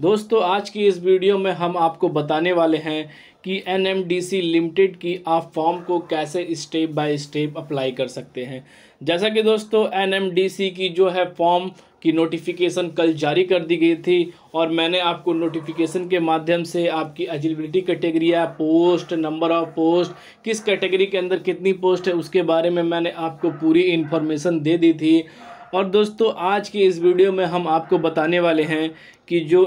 दोस्तों आज की इस वीडियो में हम आपको बताने वाले हैं कि एन लिमिटेड की आप फॉर्म को कैसे स्टेप बाय स्टेप अप्लाई कर सकते हैं जैसा कि दोस्तों एन की जो है फॉर्म की नोटिफिकेशन कल जारी कर दी गई थी और मैंने आपको नोटिफिकेशन के माध्यम से आपकी एलिजिबिलिटी कैटेगरी है पोस्ट नंबर ऑफ पोस्ट किस कैटेगरी के अंदर कितनी पोस्ट है उसके बारे में मैंने आपको पूरी इन्फॉर्मेशन दे दी थी और दोस्तों आज की इस वीडियो में हम आपको बताने वाले हैं कि जो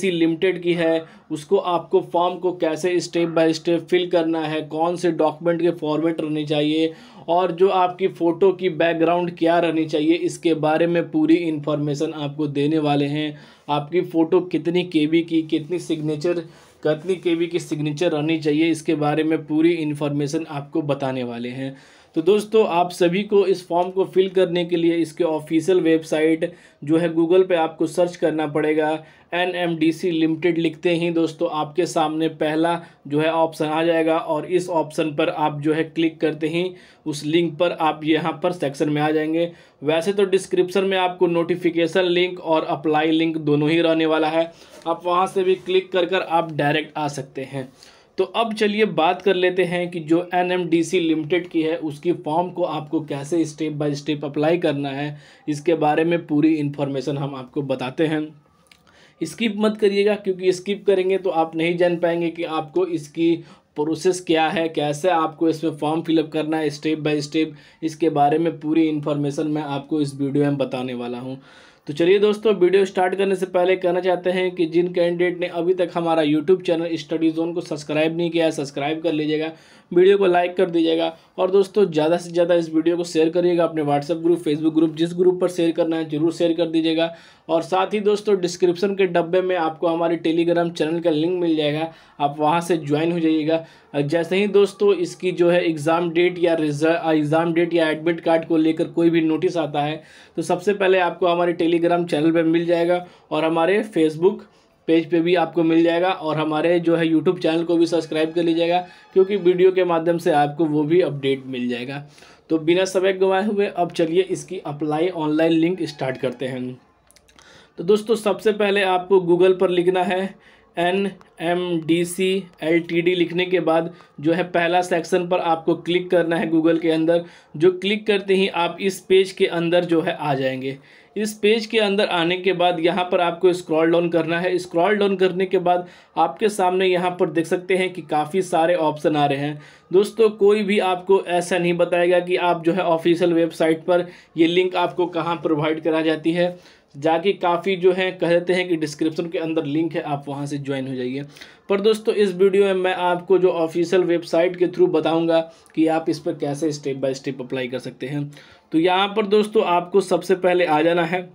सी लिमिटेड की है उसको आपको फॉर्म को कैसे स्टेप बाय स्टेप फिल करना है कौन से डॉक्यूमेंट के फॉर्मेट रहने चाहिए और जो आपकी फ़ोटो की बैकग्राउंड क्या रहनी चाहिए इसके बारे में पूरी इन्फॉर्मेशन आपको देने वाले हैं आपकी फ़ोटो कितनी के की कितनी सिग्नेचर कितनी के की सिग्नेचर रहनी चाहिए इसके बारे में पूरी इन्फॉर्मेशन आपको बताने वाले हैं तो दोस्तों आप सभी को इस फॉर्म को फिल करने के लिए इसके ऑफिशियल वेबसाइट जो है गूगल पे आपको सर्च करना पड़ेगा N M D C limited लिखते ही दोस्तों आपके सामने पहला जो है ऑप्शन आ जाएगा और इस ऑप्शन पर आप जो है क्लिक करते ही उस लिंक पर आप यहाँ पर सेक्शन में आ जाएंगे वैसे तो डिस्क्रिप्शन में आपको नोटिफिकेशन लिंक और अप्लाई लिंक दोनों ही रहने वाला है आप वहाँ से भी क्लिक कर कर आप डायरेक्ट आ सकते हैं तो अब चलिए बात कर लेते हैं कि जो N M D C limited की है उसकी फॉर्म को आपको कैसे स्टेप बाय स्टेप अप्लाई करना है इसके बारे में पूरी इन्फॉर्मेशन हम आपको बताते हैं स्किप मत करिएगा क्योंकि स्किप करेंगे तो आप नहीं जान पाएंगे कि आपको इसकी प्रोसेस क्या है कैसे आपको इसमें फॉर्म फिलअप करना है स्टेप बाय स्टेप इसके बारे में पूरी इन्फॉर्मेशन मैं आपको इस वीडियो में बताने वाला हूँ तो चलिए दोस्तों वीडियो स्टार्ट करने से पहले कहना चाहते हैं कि जिन कैंडिडेट ने अभी तक हमारा यूट्यूब चैनल स्टडी जोन को सब्सक्राइब नहीं किया है सब्सक्राइब कर लीजिएगा वीडियो को लाइक कर दीजिएगा और दोस्तों ज़्यादा से ज़्यादा इस वीडियो को शेयर करिएगा अपने व्हाट्सएप ग्रुप फेसबुक ग्रुप जिस ग्रुप पर शेयर करना है जरूर शेयर कर दीजिएगा और साथ ही दोस्तों डिस्क्रिप्शन के डब्बे में आपको हमारे टेलीग्राम चैनल का लिंक मिल जाएगा आप वहाँ से ज्वाइन हो जाइएगा जैसे ही दोस्तों इसकी जो है एग्ज़ाम डेट या रिजल्ट एग्ज़ाम डेट या एडमिट कार्ड को लेकर कोई भी नोटिस आता है तो सबसे पहले आपको हमारे टेलीग्राम चैनल पर मिल जाएगा और हमारे फेसबुक पेज पे भी आपको मिल जाएगा और हमारे जो है यूट्यूब चैनल को भी सब्सक्राइब कर लीजिएगा क्योंकि वीडियो के माध्यम से आपको वो भी अपडेट मिल जाएगा तो बिना समय गंवाए हुए अब चलिए इसकी अप्लाई ऑनलाइन लिंक स्टार्ट करते हैं तो दोस्तों सबसे पहले आपको गूगल पर लिखना है N M D C L T D लिखने के बाद जो है पहला सेक्शन पर आपको क्लिक करना है गूगल के अंदर जो क्लिक करते ही आप इस पेज के अंदर जो है आ जाएंगे इस पेज के अंदर आने के बाद यहाँ पर आपको स्क्रॉल डाउन करना है स्क्रॉल डाउन करने के बाद आपके सामने यहाँ पर देख सकते हैं कि काफ़ी सारे ऑप्शन आ रहे हैं दोस्तों कोई भी आपको ऐसा नहीं बताएगा कि आप जो है ऑफिशियल वेबसाइट पर ये लिंक आपको कहाँ प्रोवाइड करा जाती है जाके काफ़ी जो है कह देते हैं कि डिस्क्रिप्शन के अंदर लिंक है आप वहाँ से ज्वाइन हो जाइए पर दोस्तों इस वीडियो में मैं आपको जो ऑफिशियल वेबसाइट के थ्रू बताऊंगा कि आप इस पर कैसे स्टेप बाय स्टेप अप्लाई कर सकते हैं तो यहाँ पर दोस्तों आपको सबसे पहले आ जाना है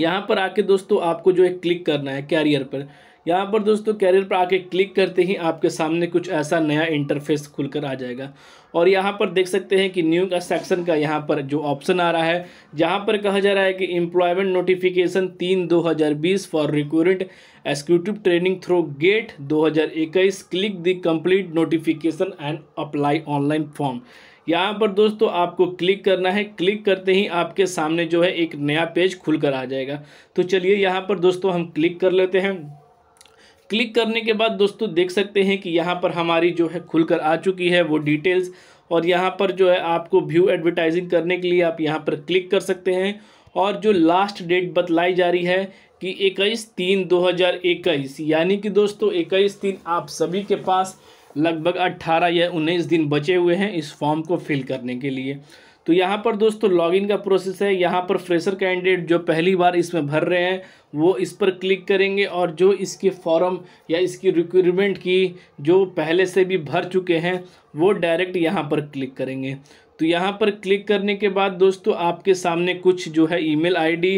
यहाँ पर आके दोस्तों आपको जो है क्लिक करना है कैरियर पर यहाँ पर दोस्तों कैरियर पर आके क्लिक करते ही आपके सामने कुछ ऐसा नया इंटरफेस खुलकर आ जाएगा और यहाँ पर देख सकते हैं कि न्यू का सेक्शन का यहाँ पर जो ऑप्शन आ रहा है जहाँ पर कहा जा रहा है कि एम्प्लॉयमेंट नोटिफिकेशन तीन दो हज़ार बीस for recruit executive training through GATE दो हज़ार इक्कीस click the complete notification and apply online form यहाँ पर दोस्तों आपको क्लिक करना है क्लिक करते ही आपके सामने जो है एक नया पेज खुलकर आ जाएगा तो चलिए यहाँ पर दोस्तों हम क्लिक कर लेते हैं क्लिक करने के बाद दोस्तों देख सकते हैं कि यहाँ पर हमारी जो है खुलकर आ चुकी है वो डिटेल्स और यहाँ पर जो है आपको व्यू एडवर्टाइजिंग करने के लिए आप यहाँ पर क्लिक कर सकते हैं और जो लास्ट डेट बतलाई जा रही है कि इक्कीस तीन दो हज़ार इक्कीस यानी कि दोस्तों इक्कीस तीन आप सभी के पास लगभग अट्ठारह या उन्नीस दिन बचे हुए हैं इस फॉर्म को फिल करने के लिए तो यहाँ पर दोस्तों लॉगिन का प्रोसेस है यहाँ पर फ्रेशर कैंडिडेट जो पहली बार इसमें भर रहे हैं वो इस पर क्लिक करेंगे और जो इसके फॉर्म या इसकी रिक्वायरमेंट की जो पहले से भी भर चुके हैं वो डायरेक्ट यहाँ पर क्लिक करेंगे तो यहाँ पर क्लिक करने के बाद दोस्तों आपके सामने कुछ जो है ईमेल आईडी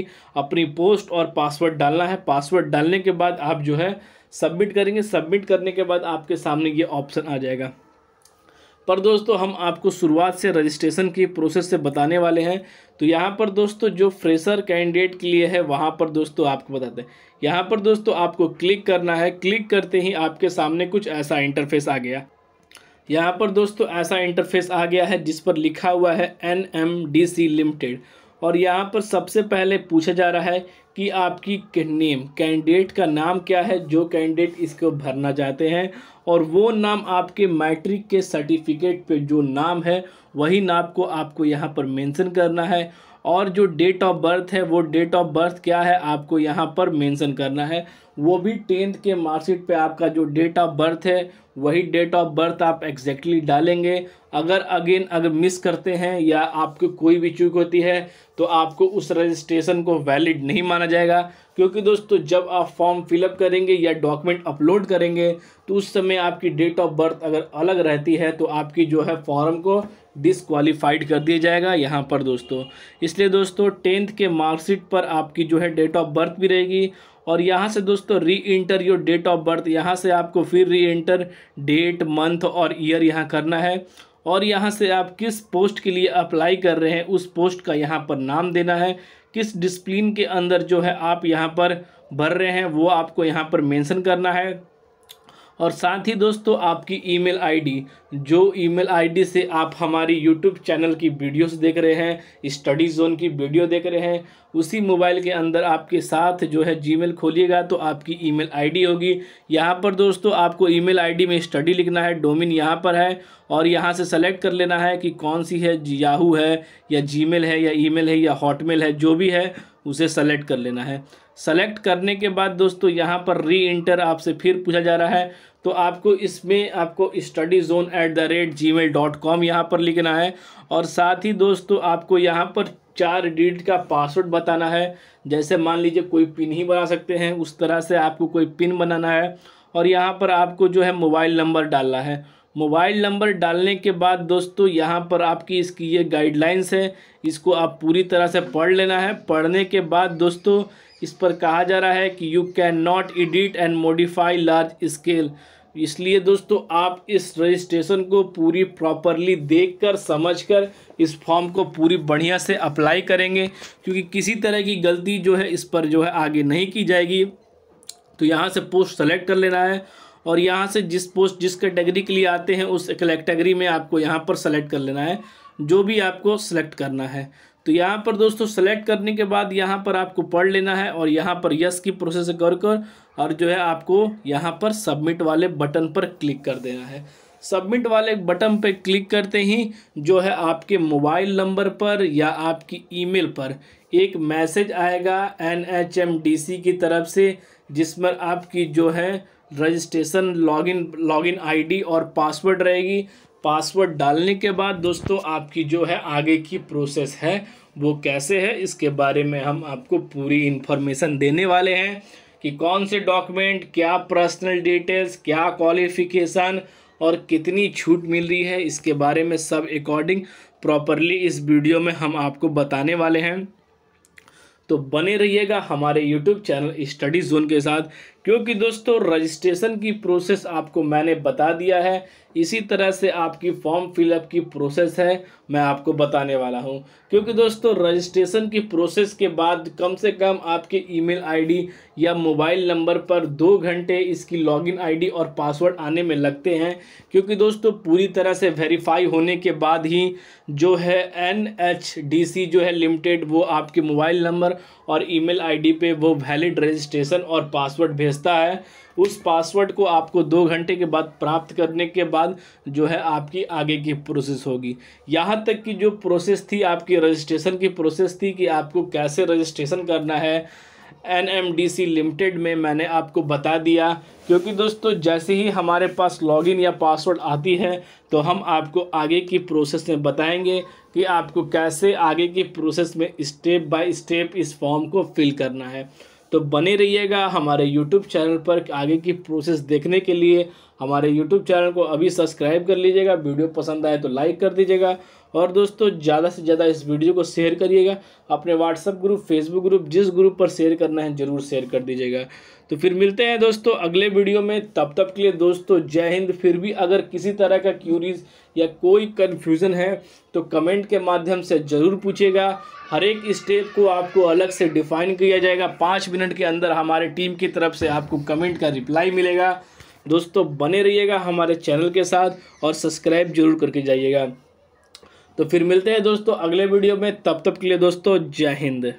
अपनी पोस्ट और पासवर्ड डालना है पासवर्ड डालने के बाद आप जो है सबमिट करेंगे सबमिट करने के बाद आपके सामने ये ऑप्शन आ जाएगा पर दोस्तों हम आपको शुरुआत से रजिस्ट्रेशन की प्रोसेस से बताने वाले हैं तो यहाँ पर दोस्तों जो फ्रेशर कैंडिडेट के लिए है वहाँ पर दोस्तों आपको बताते हैं यहाँ पर दोस्तों आपको क्लिक करना है क्लिक करते ही आपके सामने कुछ ऐसा इंटरफेस आ गया यहाँ पर दोस्तों ऐसा इंटरफेस आ गया है जिस पर लिखा हुआ है N M D C limited और यहाँ पर सबसे पहले पूछा जा रहा है कि आपकी नेम कैंडिडेट का नाम क्या है जो कैंडिडेट इसको भरना चाहते हैं और वो नाम आपके मैट्रिक के सर्टिफिकेट पे जो नाम है वही नाम को आपको यहाँ पर मेंशन करना है और जो डेट ऑफ बर्थ है वो डेट ऑफ बर्थ क्या है आपको यहाँ पर मेंशन करना है वो भी टेंथ के मार्कशीट पे आपका जो डेट ऑफ बर्थ है वही डेट ऑफ बर्थ आप एग्जैक्टली exactly डालेंगे अगर अगेन अगर मिस करते हैं या आपको कोई भी चूक होती है तो आपको उस रजिस्ट्रेशन को वैलिड नहीं माना जाएगा क्योंकि दोस्तों जब आप फॉर्म फिलअप करेंगे या डॉक्यूमेंट अपलोड करेंगे तो उस समय आपकी डेट ऑफ बर्थ अगर अलग रहती है तो आपकी जो है फॉर्म को डिसक्वालीफाइड कर दिया जाएगा यहाँ पर दोस्तों इसलिए दोस्तों टेंथ के मार्कशीट पर आपकी जो है डेट ऑफ बर्थ भी रहेगी और यहाँ से दोस्तों re enter your date of birth यहाँ से आपको फिर री इंटर डेट मंथ और ईयर यहाँ करना है और यहाँ से आप किस पोस्ट के लिए अप्लाई कर रहे हैं उस पोस्ट का यहाँ पर नाम देना है किस डिसप्लिन के अंदर जो है आप यहाँ पर भर रहे हैं वो आपको यहाँ पर मेंशन करना है और साथ ही दोस्तों आपकी ईमेल आईडी जो ईमेल आईडी से आप हमारी यूट्यूब चैनल की वीडियोस देख रहे हैं स्टडी जोन की वीडियो देख रहे हैं उसी मोबाइल के अंदर आपके साथ जो है जीमेल खोलिएगा तो आपकी ईमेल आईडी होगी यहाँ पर दोस्तों आपको ईमेल आईडी में स्टडी लिखना है डोमिन यहाँ पर है और यहाँ से सेलेक्ट कर लेना है कि कौन सी है याहू है या जी है या ई है या हॉटमेल है जो भी है उसे सेलेक्ट कर लेना है सेलेक्ट करने के बाद दोस्तों यहाँ पर री इंटर आपसे फिर पूछा जा रहा है तो आपको इसमें आपको study zone at the rate gmail dot com यहाँ पर लिखना है और साथ ही दोस्तों आपको यहाँ पर चार डिजिट का पासवर्ड बताना है जैसे मान लीजिए कोई पिन ही बना सकते हैं उस तरह से आपको कोई पिन बनाना है और यहाँ पर आपको जो है मोबाइल नंबर डालना है मोबाइल नंबर डालने के बाद दोस्तों यहाँ पर आपकी इसकी ये गाइडलाइंस है इसको आप पूरी तरह से पढ़ लेना है पढ़ने के बाद दोस्तों इस पर कहा जा रहा है कि you can not edit and modify large scale इसलिए दोस्तों आप इस रजिस्ट्रेशन को पूरी प्रॉपरली देखकर समझकर इस फॉर्म को पूरी बढ़िया से अप्लाई करेंगे क्योंकि किसी तरह की गलती जो है इस पर जो है आगे नहीं की जाएगी तो यहाँ से पोस्ट सेलेक्ट कर लेना है और यहाँ से जिस पोस्ट जिस कैटेगरी के लिए आते हैं उस कैटेगरी में आपको यहाँ पर सेलेक्ट कर लेना है जो भी आपको सेलेक्ट करना है तो यहाँ पर दोस्तों सेलेक्ट करने के बाद यहाँ पर आपको पढ़ लेना है और यहाँ पर यस की प्रोसेस कर कर और जो है आपको यहाँ पर सबमिट वाले बटन पर क्लिक कर देना है सबमिट वाले बटन पर क्लिक करते ही जो है आपके मोबाइल नंबर पर या आपकी ईमेल पर एक मैसेज आएगा एनएचएमडीसी की तरफ से जिसमें आपकी जो है रजिस्ट्रेशन लॉगिन लॉगिन आईडी और पासवर्ड रहेगी पासवर्ड डालने के बाद दोस्तों आपकी जो है आगे की प्रोसेस है वो कैसे है इसके बारे में हम आपको पूरी इन्फॉर्मेशन देने वाले हैं कि कौन से डॉक्यूमेंट क्या पर्सनल डिटेल्स क्या क्वालिफिकेशन और कितनी छूट मिल रही है इसके बारे में सब अकॉर्डिंग प्रॉपरली इस वीडियो में हम आपको बताने वाले हैं तो बने रहिएगा हमारे यूट्यूब चैनल स्टडी जोन के साथ क्योंकि दोस्तों रजिस्ट्रेशन की प्रोसेस आपको मैंने बता दिया है इसी तरह से आपकी फॉर्म फिलअप की प्रोसेस है मैं आपको बताने वाला हूं क्योंकि दोस्तों रजिस्ट्रेशन की प्रोसेस के बाद कम से कम आपके ईमेल आईडी या मोबाइल नंबर पर दो घंटे इसकी लॉगिन आईडी और पासवर्ड आने में लगते हैं क्योंकि दोस्तों पूरी तरह से वेरीफाई होने के बाद ही जो है एन एच डी सी जो है लिमिटेड वो आपके मोबाइल नंबर और ई मेल पे वो वैलिड रजिस्ट्रेशन और पासवर्ड भेज भेजता है उस पासवर्ड को आपको दो घंटे के बाद प्राप्त करने के बाद जो है आपकी आगे की प्रोसेस होगी यहाँ तक कि जो प्रोसेस थी आपकी रजिस्ट्रेशन की प्रोसेस थी कि आपको कैसे रजिस्ट्रेशन करना है N M D C limited में मैंने आपको बता दिया क्योंकि दोस्तों जैसे ही हमारे पास लॉगिन या पासवर्ड आती है तो हम आपको आगे की प्रोसेस में बताएंगे कि आपको कैसे आगे की प्रोसेस में स्टेप बाय स्टेप इस फॉर्म को फिल करना है तो बने रहिएगा हमारे यूट्यूब चैनल पर आगे की प्रोसेस देखने के लिए हमारे यूट्यूब चैनल को अभी सब्सक्राइब कर लीजिएगा वीडियो पसंद आए तो लाइक कर दीजिएगा और दोस्तों ज़्यादा से ज़्यादा इस वीडियो को शेयर करिएगा अपने व्हाट्सअप ग्रुप फेसबुक ग्रुप जिस ग्रुप पर शेयर करना है ज़रूर शेयर कर दीजिएगा तो फिर मिलते हैं दोस्तों अगले वीडियो में तब तक के लिए दोस्तों जय हिंद फिर भी अगर किसी तरह का क्यूरीज या कोई कन्फ्यूज़न है तो कमेंट के माध्यम से ज़रूर पूछेगा हर एक स्टेप को आपको अलग से डिफाइन किया जाएगा पाँच मिनट के अंदर हमारे टीम की तरफ से आपको कमेंट का रिप्लाई मिलेगा दोस्तों बने रहिएगा हमारे चैनल के साथ और सब्सक्राइब जरूर करके जाइएगा तो फिर मिलते हैं दोस्तों अगले वीडियो में तब तक के लिए दोस्तों जय हिंद